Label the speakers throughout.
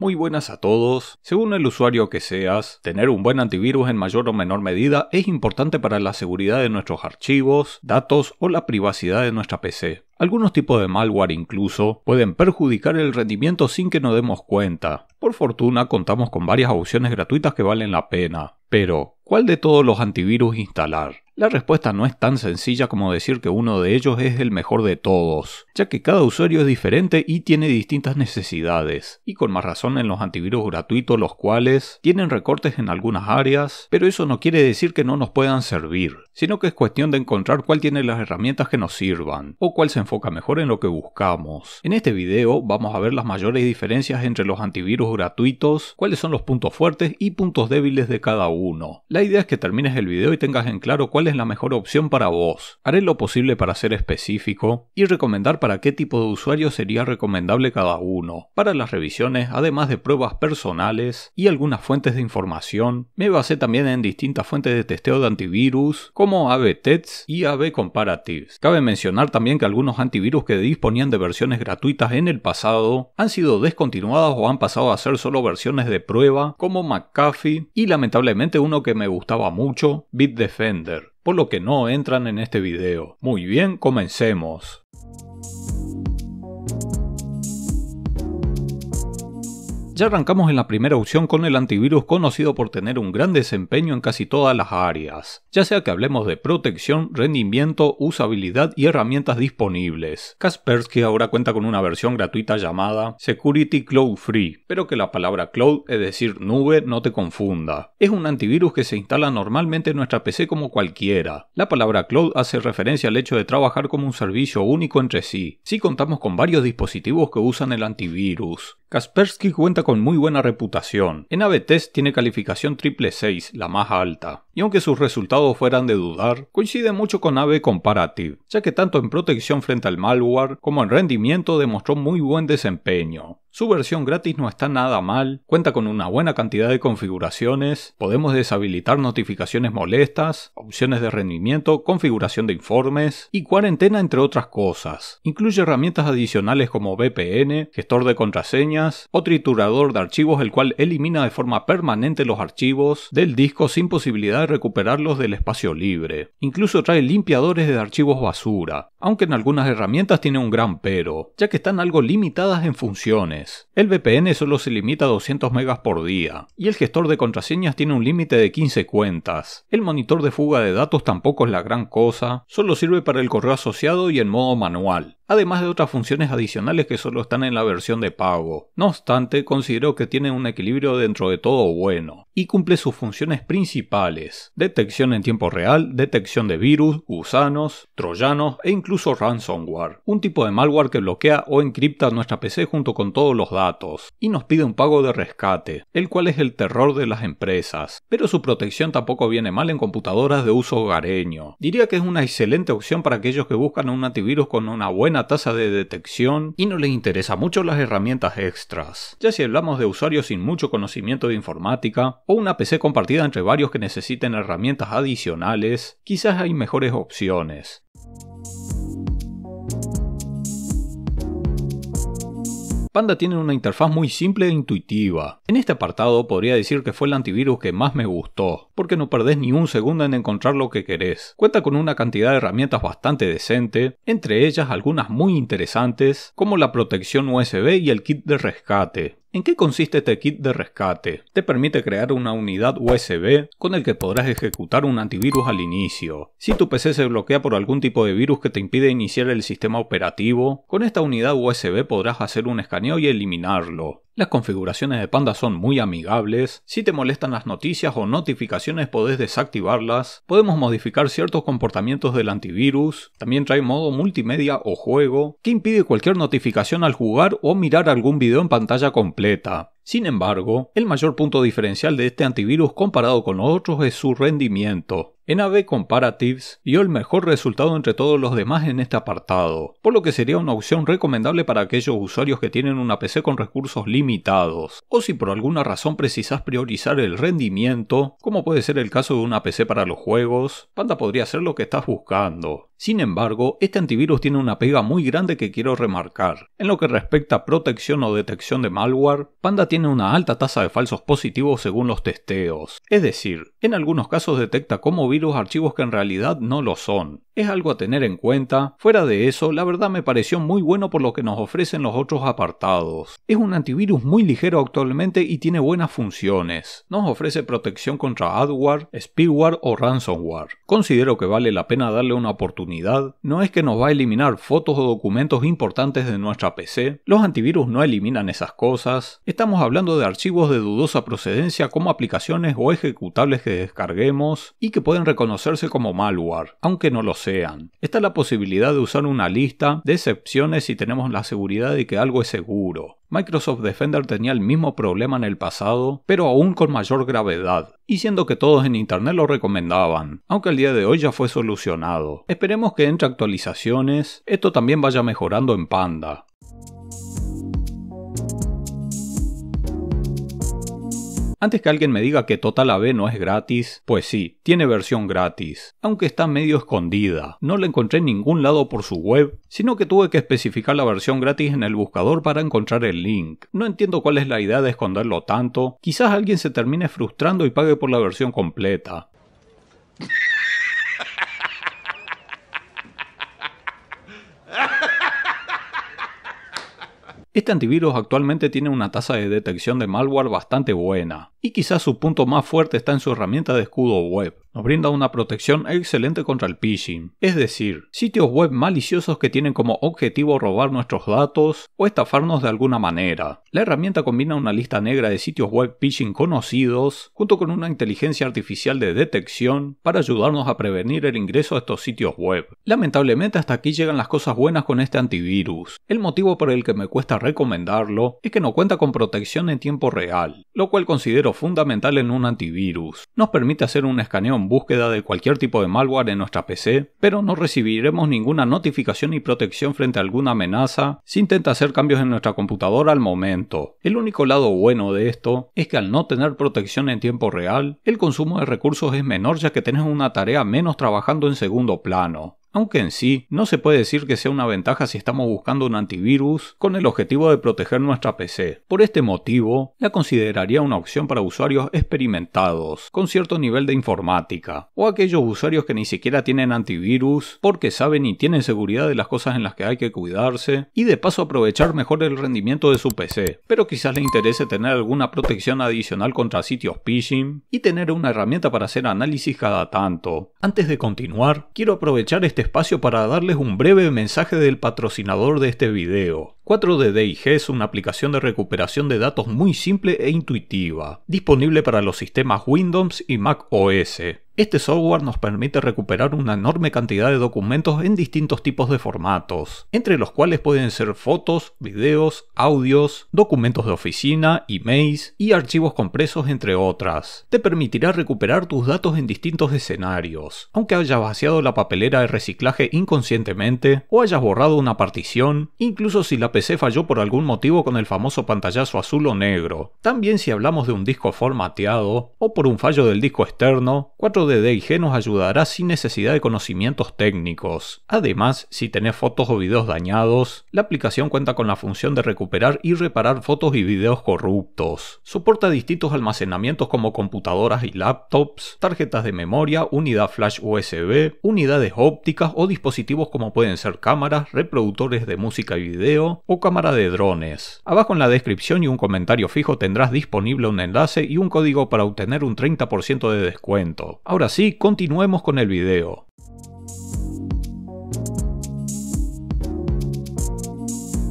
Speaker 1: Muy buenas a todos. Según el usuario que seas, tener un buen antivirus en mayor o menor medida es importante para la seguridad de nuestros archivos, datos o la privacidad de nuestra PC. Algunos tipos de malware incluso pueden perjudicar el rendimiento sin que nos demos cuenta. Por fortuna contamos con varias opciones gratuitas que valen la pena. Pero, ¿cuál de todos los antivirus instalar? La respuesta no es tan sencilla como decir que uno de ellos es el mejor de todos, ya que cada usuario es diferente y tiene distintas necesidades, y con más razón en los antivirus gratuitos los cuales tienen recortes en algunas áreas, pero eso no quiere decir que no nos puedan servir, sino que es cuestión de encontrar cuál tiene las herramientas que nos sirvan, o cuál se enfoca mejor en lo que buscamos. En este video vamos a ver las mayores diferencias entre los antivirus gratuitos, cuáles son los puntos fuertes y puntos débiles de cada uno. La idea es que termines el video y tengas en claro cuál es la mejor opción para vos. Haré lo posible para ser específico y recomendar para qué tipo de usuario sería recomendable cada uno. Para las revisiones, además de pruebas personales y algunas fuentes de información, me basé también en distintas fuentes de testeo de antivirus como AB y AB Comparatives. Cabe mencionar también que algunos antivirus que disponían de versiones gratuitas en el pasado han sido descontinuadas o han pasado a ser solo versiones de prueba como McAfee y lamentablemente uno que me gustaba mucho, Bitdefender por lo que no entran en este video. Muy bien, comencemos. Ya arrancamos en la primera opción con el antivirus conocido por tener un gran desempeño en casi todas las áreas, ya sea que hablemos de protección, rendimiento, usabilidad y herramientas disponibles. Kaspersky ahora cuenta con una versión gratuita llamada Security Cloud Free, pero que la palabra cloud, es decir, nube, no te confunda. Es un antivirus que se instala normalmente en nuestra PC como cualquiera. La palabra cloud hace referencia al hecho de trabajar como un servicio único entre sí, si contamos con varios dispositivos que usan el antivirus. Kaspersky cuenta con muy buena reputación. En AVE Test tiene calificación triple 6, la más alta. Y aunque sus resultados fueran de dudar, coincide mucho con AVE Comparative, ya que tanto en protección frente al malware como en rendimiento demostró muy buen desempeño. Su versión gratis no está nada mal, cuenta con una buena cantidad de configuraciones, podemos deshabilitar notificaciones molestas, opciones de rendimiento, configuración de informes y cuarentena entre otras cosas. Incluye herramientas adicionales como VPN, gestor de contraseñas o triturador de archivos el cual elimina de forma permanente los archivos del disco sin posibilidad de recuperarlos del espacio libre. Incluso trae limpiadores de archivos basura, aunque en algunas herramientas tiene un gran pero, ya que están algo limitadas en funciones. El VPN solo se limita a 200 megas por día, y el gestor de contraseñas tiene un límite de 15 cuentas. El monitor de fuga de datos tampoco es la gran cosa, solo sirve para el correo asociado y en modo manual además de otras funciones adicionales que solo están en la versión de pago. No obstante, considero que tiene un equilibrio dentro de todo bueno, y cumple sus funciones principales, detección en tiempo real, detección de virus, gusanos, troyanos e incluso ransomware, un tipo de malware que bloquea o encripta nuestra PC junto con todos los datos, y nos pide un pago de rescate, el cual es el terror de las empresas, pero su protección tampoco viene mal en computadoras de uso hogareño. Diría que es una excelente opción para aquellos que buscan un antivirus con una buena tasa de detección y no les interesa mucho las herramientas extras. Ya si hablamos de usuarios sin mucho conocimiento de informática o una PC compartida entre varios que necesiten herramientas adicionales, quizás hay mejores opciones. Panda tiene una interfaz muy simple e intuitiva. En este apartado podría decir que fue el antivirus que más me gustó, porque no perdés ni un segundo en encontrar lo que querés. Cuenta con una cantidad de herramientas bastante decente, entre ellas algunas muy interesantes, como la protección USB y el kit de rescate. ¿En qué consiste este kit de rescate? Te permite crear una unidad USB con el que podrás ejecutar un antivirus al inicio. Si tu PC se bloquea por algún tipo de virus que te impide iniciar el sistema operativo, con esta unidad USB podrás hacer un escaneo y eliminarlo. Las configuraciones de Panda son muy amigables, si te molestan las noticias o notificaciones podés desactivarlas, podemos modificar ciertos comportamientos del antivirus, también trae modo multimedia o juego, que impide cualquier notificación al jugar o mirar algún video en pantalla completa. Sin embargo, el mayor punto diferencial de este antivirus comparado con otros es su rendimiento. En AV Comparatives dio el mejor resultado entre todos los demás en este apartado, por lo que sería una opción recomendable para aquellos usuarios que tienen una PC con recursos limitados, o si por alguna razón precisas priorizar el rendimiento, como puede ser el caso de una PC para los juegos, Panda podría ser lo que estás buscando. Sin embargo, este antivirus tiene una pega muy grande que quiero remarcar. En lo que respecta a protección o detección de malware, Panda tiene una alta tasa de falsos positivos según los testeos. Es decir, en algunos casos detecta como virus los archivos que en realidad no lo son es algo a tener en cuenta. Fuera de eso, la verdad me pareció muy bueno por lo que nos ofrecen los otros apartados. Es un antivirus muy ligero actualmente y tiene buenas funciones. Nos ofrece protección contra adware, spyware o ransomware. Considero que vale la pena darle una oportunidad. No es que nos va a eliminar fotos o documentos importantes de nuestra PC. Los antivirus no eliminan esas cosas. Estamos hablando de archivos de dudosa procedencia como aplicaciones o ejecutables que descarguemos y que pueden reconocerse como malware, aunque no lo sé sean. Está la posibilidad de usar una lista de excepciones si tenemos la seguridad de que algo es seguro. Microsoft Defender tenía el mismo problema en el pasado, pero aún con mayor gravedad, y siendo que todos en Internet lo recomendaban, aunque el día de hoy ya fue solucionado. Esperemos que entre actualizaciones esto también vaya mejorando en Panda. Antes que alguien me diga que Total AB no es gratis, pues sí, tiene versión gratis, aunque está medio escondida. No la encontré en ningún lado por su web, sino que tuve que especificar la versión gratis en el buscador para encontrar el link. No entiendo cuál es la idea de esconderlo tanto. Quizás alguien se termine frustrando y pague por la versión completa. Este antivirus actualmente tiene una tasa de detección de malware bastante buena, y quizás su punto más fuerte está en su herramienta de escudo web. Nos brinda una protección excelente contra el phishing, es decir, sitios web maliciosos que tienen como objetivo robar nuestros datos o estafarnos de alguna manera. La herramienta combina una lista negra de sitios web phishing conocidos junto con una inteligencia artificial de detección para ayudarnos a prevenir el ingreso a estos sitios web. Lamentablemente hasta aquí llegan las cosas buenas con este antivirus. El motivo por el que me cuesta recomendarlo es que no cuenta con protección en tiempo real, lo cual considero fundamental en un antivirus. Nos permite hacer un escaneo en búsqueda de cualquier tipo de malware en nuestra PC, pero no recibiremos ninguna notificación ni protección frente a alguna amenaza si intenta hacer cambios en nuestra computadora al momento. El único lado bueno de esto es que al no tener protección en tiempo real, el consumo de recursos es menor ya que tenés una tarea menos trabajando en segundo plano. Aunque en sí no se puede decir que sea una ventaja si estamos buscando un antivirus con el objetivo de proteger nuestra PC. Por este motivo, la consideraría una opción para usuarios experimentados, con cierto nivel de informática, o aquellos usuarios que ni siquiera tienen antivirus porque saben y tienen seguridad de las cosas en las que hay que cuidarse, y de paso aprovechar mejor el rendimiento de su PC, pero quizás le interese tener alguna protección adicional contra sitios phishing y tener una herramienta para hacer análisis cada tanto. Antes de continuar, quiero aprovechar este este espacio para darles un breve mensaje del patrocinador de este video. 4 ddig es una aplicación de recuperación de datos muy simple e intuitiva, disponible para los sistemas Windows y Mac OS. Este software nos permite recuperar una enorme cantidad de documentos en distintos tipos de formatos, entre los cuales pueden ser fotos, videos, audios, documentos de oficina, emails y archivos compresos, entre otras. Te permitirá recuperar tus datos en distintos escenarios, aunque hayas vaciado la papelera de reciclaje inconscientemente o hayas borrado una partición, incluso si la PC falló por algún motivo con el famoso pantallazo azul o negro. También si hablamos de un disco formateado o por un fallo del disco externo, 4DDIG nos ayudará sin necesidad de conocimientos técnicos. Además, si tenés fotos o videos dañados, la aplicación cuenta con la función de recuperar y reparar fotos y videos corruptos. Soporta distintos almacenamientos como computadoras y laptops, tarjetas de memoria, unidad flash USB, unidades ópticas o dispositivos como pueden ser cámaras, reproductores de música y video, o cámara de drones. Abajo en la descripción y un comentario fijo tendrás disponible un enlace y un código para obtener un 30% de descuento. Ahora sí, continuemos con el video.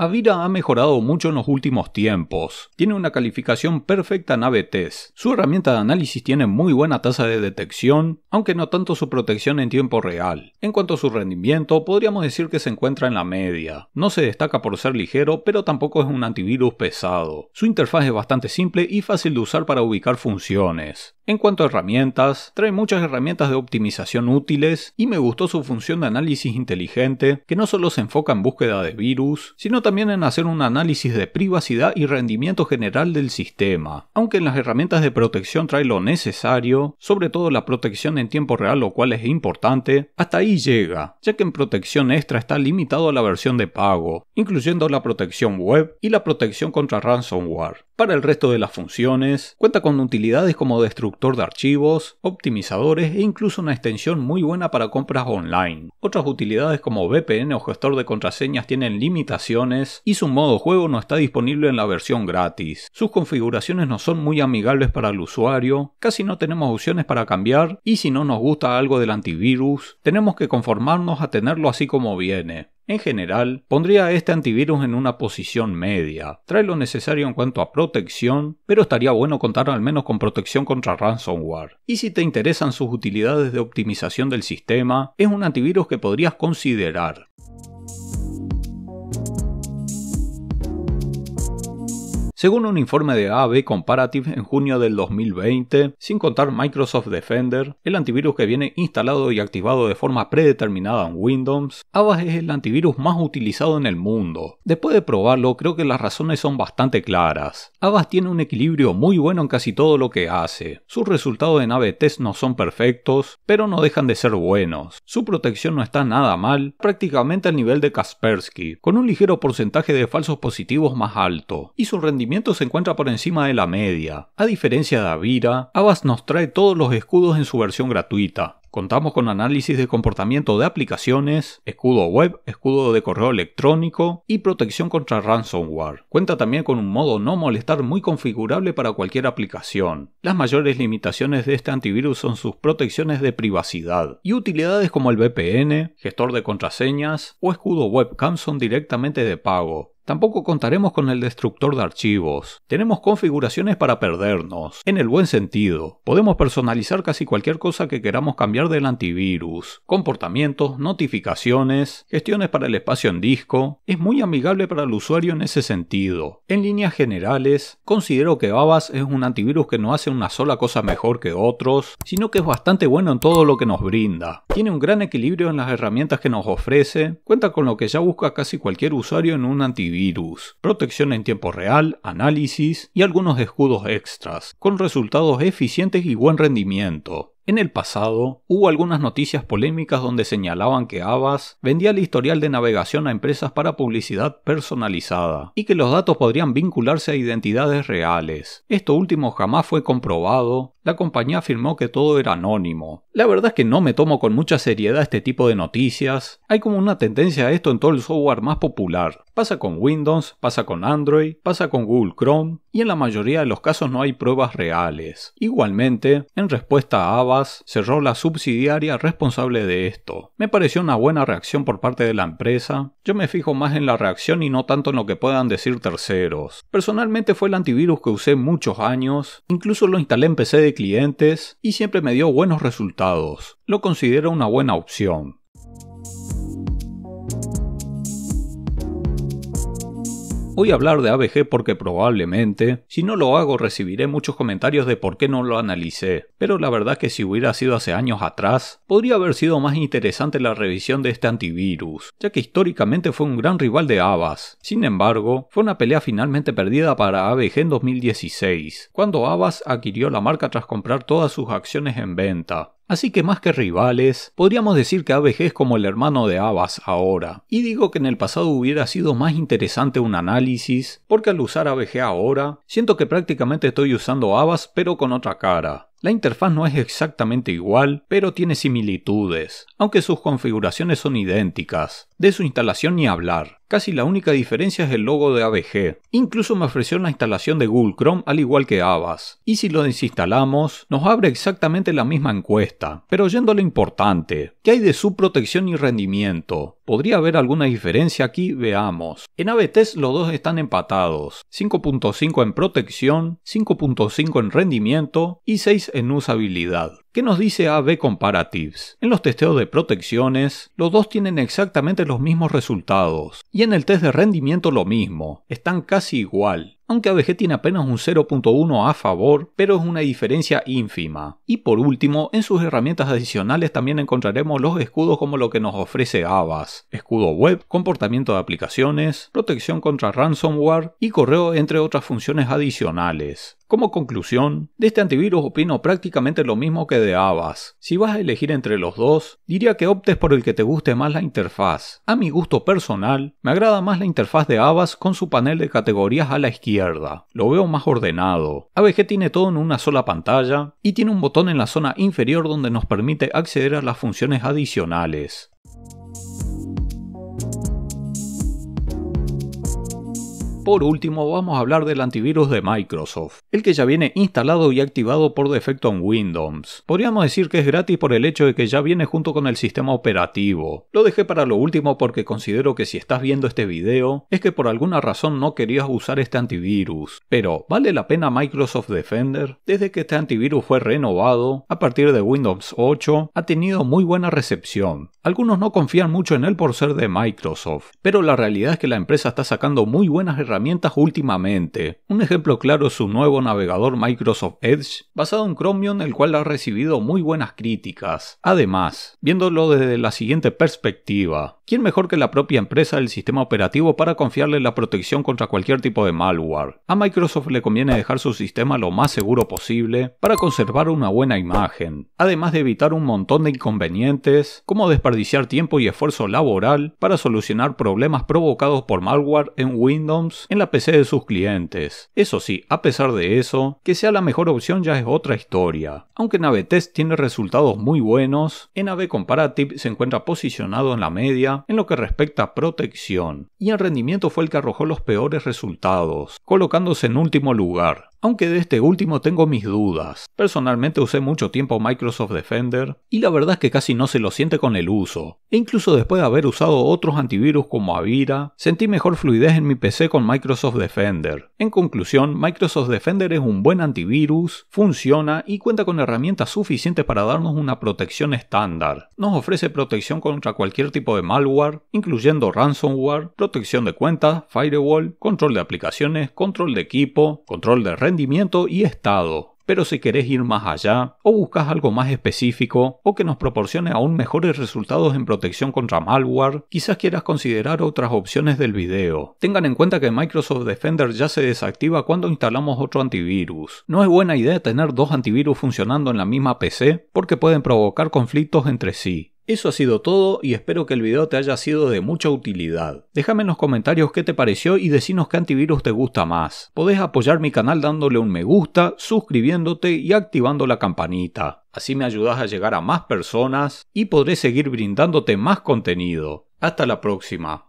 Speaker 1: Avira ha mejorado mucho en los últimos tiempos. Tiene una calificación perfecta en ABTs. Su herramienta de análisis tiene muy buena tasa de detección, aunque no tanto su protección en tiempo real. En cuanto a su rendimiento, podríamos decir que se encuentra en la media. No se destaca por ser ligero, pero tampoco es un antivirus pesado. Su interfaz es bastante simple y fácil de usar para ubicar funciones. En cuanto a herramientas, trae muchas herramientas de optimización útiles y me gustó su función de análisis inteligente que no solo se enfoca en búsqueda de virus, sino también también en hacer un análisis de privacidad y rendimiento general del sistema, aunque en las herramientas de protección trae lo necesario, sobre todo la protección en tiempo real lo cual es importante, hasta ahí llega, ya que en protección extra está limitado a la versión de pago, incluyendo la protección web y la protección contra ransomware. Para el resto de las funciones, cuenta con utilidades como destructor de archivos, optimizadores e incluso una extensión muy buena para compras online. Otras utilidades como VPN o gestor de contraseñas tienen limitaciones y su modo juego no está disponible en la versión gratis. Sus configuraciones no son muy amigables para el usuario, casi no tenemos opciones para cambiar y si no nos gusta algo del antivirus, tenemos que conformarnos a tenerlo así como viene. En general, pondría a este antivirus en una posición media. Trae lo necesario en cuanto a protección, pero estaría bueno contar al menos con protección contra ransomware. Y si te interesan sus utilidades de optimización del sistema, es un antivirus que podrías considerar. Según un informe de AB Comparative en junio del 2020, sin contar Microsoft Defender, el antivirus que viene instalado y activado de forma predeterminada en Windows, Avast es el antivirus más utilizado en el mundo. Después de probarlo, creo que las razones son bastante claras. Avast tiene un equilibrio muy bueno en casi todo lo que hace. Sus resultados en AB test no son perfectos, pero no dejan de ser buenos. Su protección no está nada mal, prácticamente al nivel de Kaspersky, con un ligero porcentaje de falsos positivos más alto, y su rendimiento se encuentra por encima de la media. A diferencia de Avira, Abbas nos trae todos los escudos en su versión gratuita. Contamos con análisis de comportamiento de aplicaciones, escudo web, escudo de correo electrónico y protección contra ransomware. Cuenta también con un modo no molestar muy configurable para cualquier aplicación. Las mayores limitaciones de este antivirus son sus protecciones de privacidad y utilidades como el VPN, gestor de contraseñas o escudo webcam son directamente de pago, Tampoco contaremos con el destructor de archivos. Tenemos configuraciones para perdernos, en el buen sentido. Podemos personalizar casi cualquier cosa que queramos cambiar del antivirus, comportamientos, notificaciones, gestiones para el espacio en disco, es muy amigable para el usuario en ese sentido. En líneas generales, considero que Babas es un antivirus que no hace una sola cosa mejor que otros, sino que es bastante bueno en todo lo que nos brinda. Tiene un gran equilibrio en las herramientas que nos ofrece, cuenta con lo que ya busca casi cualquier usuario en un antivirus, protección en tiempo real, análisis y algunos escudos extras, con resultados eficientes y buen rendimiento. En el pasado, hubo algunas noticias polémicas donde señalaban que Abbas vendía el historial de navegación a empresas para publicidad personalizada y que los datos podrían vincularse a identidades reales. Esto último jamás fue comprobado, la compañía afirmó que todo era anónimo. La verdad es que no me tomo con mucha seriedad este tipo de noticias, hay como una tendencia a esto en todo el software más popular. Pasa con Windows, pasa con Android, pasa con Google Chrome y en la mayoría de los casos no hay pruebas reales. Igualmente, en respuesta a Abbas, cerró la subsidiaria responsable de esto. Me pareció una buena reacción por parte de la empresa. Yo me fijo más en la reacción y no tanto en lo que puedan decir terceros. Personalmente fue el antivirus que usé muchos años, incluso lo instalé en PC de clientes y siempre me dio buenos resultados. Lo considero una buena opción. Voy a hablar de ABG porque probablemente, si no lo hago, recibiré muchos comentarios de por qué no lo analicé, pero la verdad que si hubiera sido hace años atrás, podría haber sido más interesante la revisión de este antivirus, ya que históricamente fue un gran rival de Avas. Sin embargo, fue una pelea finalmente perdida para ABG en 2016, cuando Avas adquirió la marca tras comprar todas sus acciones en venta. Así que más que rivales, podríamos decir que ABG es como el hermano de Abbas ahora. Y digo que en el pasado hubiera sido más interesante un análisis, porque al usar ABG ahora, siento que prácticamente estoy usando Abbas pero con otra cara. La interfaz no es exactamente igual, pero tiene similitudes, aunque sus configuraciones son idénticas. De su instalación ni hablar. Casi la única diferencia es el logo de ABG. Incluso me ofreció la instalación de Google Chrome al igual que Avast. Y si lo desinstalamos, nos abre exactamente la misma encuesta. Pero yendo lo importante, ¿qué hay de su protección y rendimiento? ¿Podría haber alguna diferencia aquí? Veamos. En AB test los dos están empatados. 5.5 en protección, 5.5 en rendimiento y 6 en usabilidad. ¿Qué nos dice AB Comparatives? En los testeos de protecciones, los dos tienen exactamente los mismos resultados. Y en el test de rendimiento lo mismo. Están casi igual aunque ABG tiene apenas un 0.1 a favor, pero es una diferencia ínfima. Y por último, en sus herramientas adicionales también encontraremos los escudos como lo que nos ofrece Avas, escudo web, comportamiento de aplicaciones, protección contra ransomware y correo entre otras funciones adicionales. Como conclusión, de este antivirus opino prácticamente lo mismo que de Avast. Si vas a elegir entre los dos, diría que optes por el que te guste más la interfaz. A mi gusto personal, me agrada más la interfaz de Avast con su panel de categorías a la izquierda. Lo veo más ordenado. ABG tiene todo en una sola pantalla y tiene un botón en la zona inferior donde nos permite acceder a las funciones adicionales por último vamos a hablar del antivirus de Microsoft, el que ya viene instalado y activado por defecto en Windows. Podríamos decir que es gratis por el hecho de que ya viene junto con el sistema operativo. Lo dejé para lo último porque considero que si estás viendo este video es que por alguna razón no querías usar este antivirus. Pero, ¿vale la pena Microsoft Defender? Desde que este antivirus fue renovado, a partir de Windows 8, ha tenido muy buena recepción. Algunos no confían mucho en él por ser de Microsoft, pero la realidad es que la empresa está sacando muy buenas herramientas últimamente. Un ejemplo claro es su nuevo navegador Microsoft Edge, basado en Chromium, el cual ha recibido muy buenas críticas. Además, viéndolo desde la siguiente perspectiva, ¿quién mejor que la propia empresa del sistema operativo para confiarle la protección contra cualquier tipo de malware? A Microsoft le conviene dejar su sistema lo más seguro posible para conservar una buena imagen, además de evitar un montón de inconvenientes, como desperdiciar tiempo y esfuerzo laboral para solucionar problemas provocados por malware en Windows en la PC de sus clientes. Eso sí, a pesar de eso, que sea la mejor opción ya es otra historia. Aunque NaveTest tiene resultados muy buenos, en AV Comparative se encuentra posicionado en la media en lo que respecta a protección, y el rendimiento fue el que arrojó los peores resultados, colocándose en último lugar. Aunque de este último tengo mis dudas. Personalmente usé mucho tiempo Microsoft Defender y la verdad es que casi no se lo siente con el uso. E incluso después de haber usado otros antivirus como Avira, sentí mejor fluidez en mi PC con Microsoft Defender. En conclusión, Microsoft Defender es un buen antivirus, funciona y cuenta con herramientas suficientes para darnos una protección estándar. Nos ofrece protección contra cualquier tipo de malware, incluyendo ransomware, protección de cuentas, firewall, control de aplicaciones, control de equipo, control de rendimiento y estado. Pero si querés ir más allá, o buscas algo más específico, o que nos proporcione aún mejores resultados en protección contra malware, quizás quieras considerar otras opciones del video. Tengan en cuenta que Microsoft Defender ya se desactiva cuando instalamos otro antivirus. No es buena idea tener dos antivirus funcionando en la misma PC porque pueden provocar conflictos entre sí. Eso ha sido todo y espero que el video te haya sido de mucha utilidad. Déjame en los comentarios qué te pareció y decinos qué antivirus te gusta más. Podés apoyar mi canal dándole un me gusta, suscribiéndote y activando la campanita. Así me ayudas a llegar a más personas y podré seguir brindándote más contenido. Hasta la próxima.